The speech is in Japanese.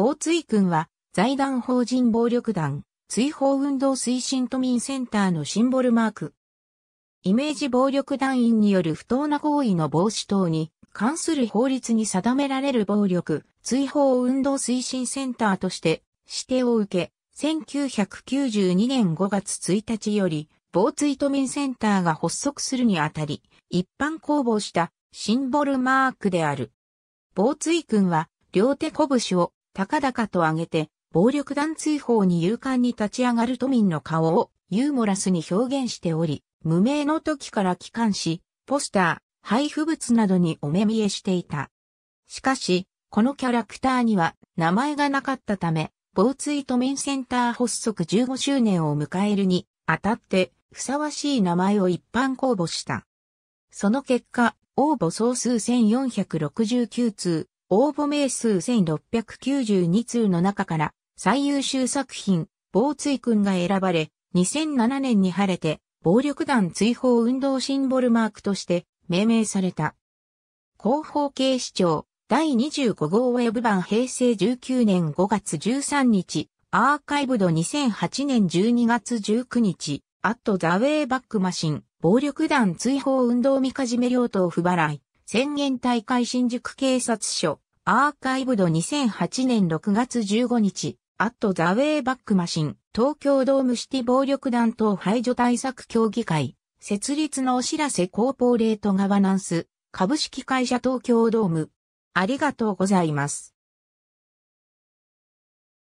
防追君は財団法人暴力団、追放運動推進都民センターのシンボルマーク。イメージ暴力団員による不当な行為の防止等に関する法律に定められる暴力、追放運動推進センターとして指定を受け、1992年5月1日より、防追都民センターが発足するにあたり、一般公募したシンボルマークである。防追軍は両手拳を高々と上げて、暴力団追放に勇敢に立ち上がる都民の顔をユーモラスに表現しており、無名の時から帰還し、ポスター、配布物などにお目見えしていた。しかし、このキャラクターには名前がなかったため、防追都民センター発足15周年を迎えるにあたって、ふさわしい名前を一般公募した。その結果、応募総数1469通、応募名数1692通の中から最優秀作品、防追君が選ばれ、2007年に晴れて暴力団追放運動シンボルマークとして命名された。広報警視庁第25号ウェブ版平成19年5月13日、アーカイブド2008年12月19日、アットザウェイバックマシン、暴力団追放運動見かじめ両党不払い。宣言大会新宿警察署、アーカイブド2008年6月15日、アットザウェイバックマシン、東京ドームシティ暴力団等排除対策協議会、設立のお知らせコーポレートガバナンス、株式会社東京ドーム。ありがとうございます。